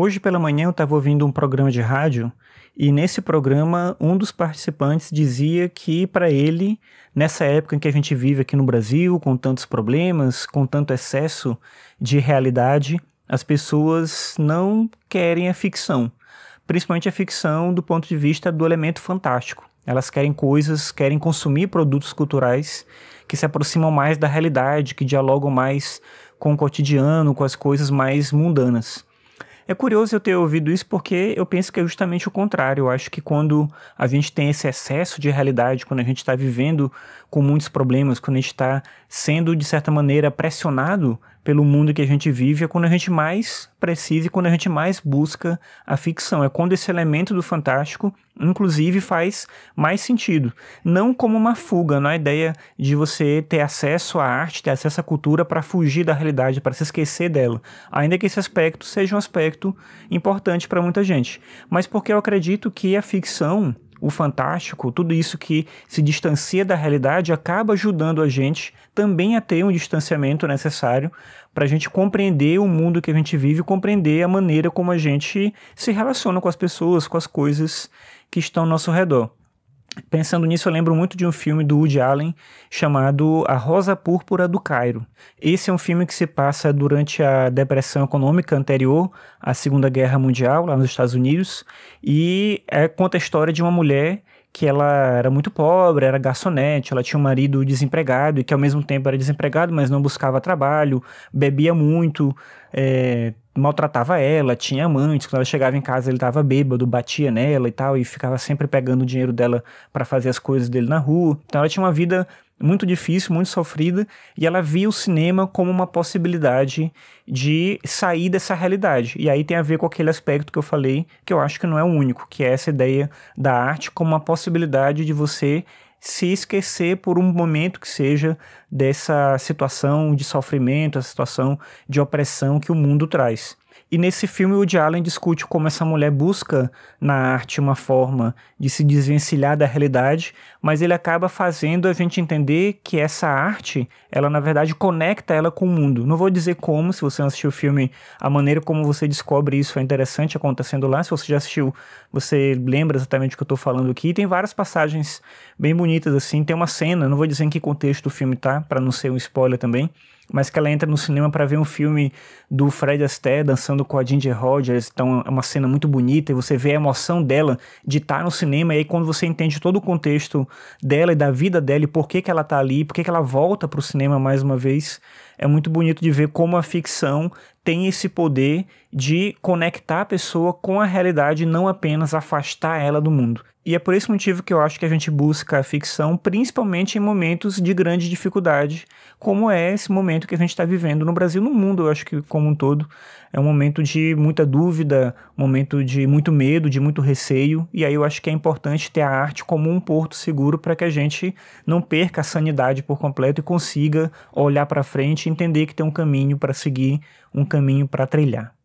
Hoje pela manhã eu estava ouvindo um programa de rádio e nesse programa um dos participantes dizia que para ele, nessa época em que a gente vive aqui no Brasil, com tantos problemas, com tanto excesso de realidade, as pessoas não querem a ficção, principalmente a ficção do ponto de vista do elemento fantástico. Elas querem coisas, querem consumir produtos culturais que se aproximam mais da realidade, que dialogam mais com o cotidiano, com as coisas mais mundanas. É curioso eu ter ouvido isso porque eu penso que é justamente o contrário. Eu acho que quando a gente tem esse excesso de realidade, quando a gente está vivendo com muitos problemas, quando a gente está sendo, de certa maneira, pressionado pelo mundo que a gente vive é quando a gente mais precisa e quando a gente mais busca a ficção. É quando esse elemento do fantástico, inclusive, faz mais sentido. Não como uma fuga, não é a ideia de você ter acesso à arte, ter acesso à cultura para fugir da realidade, para se esquecer dela. Ainda que esse aspecto seja um aspecto importante para muita gente. Mas porque eu acredito que a ficção o fantástico, tudo isso que se distancia da realidade, acaba ajudando a gente também a ter um distanciamento necessário para a gente compreender o mundo que a gente vive, compreender a maneira como a gente se relaciona com as pessoas, com as coisas que estão ao nosso redor. Pensando nisso, eu lembro muito de um filme do Woody Allen chamado A Rosa Púrpura do Cairo. Esse é um filme que se passa durante a depressão econômica anterior à Segunda Guerra Mundial, lá nos Estados Unidos, e é, conta a história de uma mulher que ela era muito pobre, era garçonete, ela tinha um marido desempregado e que ao mesmo tempo era desempregado, mas não buscava trabalho, bebia muito, é, maltratava ela, tinha amantes, quando ela chegava em casa ele estava bêbado, batia nela e tal, e ficava sempre pegando o dinheiro dela para fazer as coisas dele na rua. Então ela tinha uma vida muito difícil, muito sofrida, e ela via o cinema como uma possibilidade de sair dessa realidade. E aí tem a ver com aquele aspecto que eu falei, que eu acho que não é o único, que é essa ideia da arte como uma possibilidade de você se esquecer por um momento que seja dessa situação de sofrimento, a situação de opressão que o mundo traz. E nesse filme, o Woody Allen discute como essa mulher busca na arte uma forma de se desvencilhar da realidade, mas ele acaba fazendo a gente entender que essa arte, ela na verdade conecta ela com o mundo. Não vou dizer como, se você não assistiu o filme, a maneira como você descobre isso é interessante acontecendo lá. Se você já assistiu, você lembra exatamente o que eu estou falando aqui. E tem várias passagens bem bonitas assim. Tem uma cena, não vou dizer em que contexto o filme tá, para não ser um spoiler também mas que ela entra no cinema para ver um filme do Fred Astaire dançando com a Ginger Rogers, então é uma cena muito bonita e você vê a emoção dela de estar tá no cinema e aí quando você entende todo o contexto dela e da vida dela e por que que ela tá ali, por que que ela volta para o cinema mais uma vez, é muito bonito de ver como a ficção tem esse poder de conectar a pessoa com a realidade, não apenas afastar ela do mundo. E é por esse motivo que eu acho que a gente busca a ficção, principalmente em momentos de grande dificuldade, como é esse momento que a gente está vivendo no Brasil, no mundo, eu acho que como um todo. É um momento de muita dúvida, momento de muito medo, de muito receio, e aí eu acho que é importante ter a arte como um porto seguro para que a gente não perca a sanidade por completo e consiga olhar para frente entender que tem um caminho para seguir, um caminho para trilhar.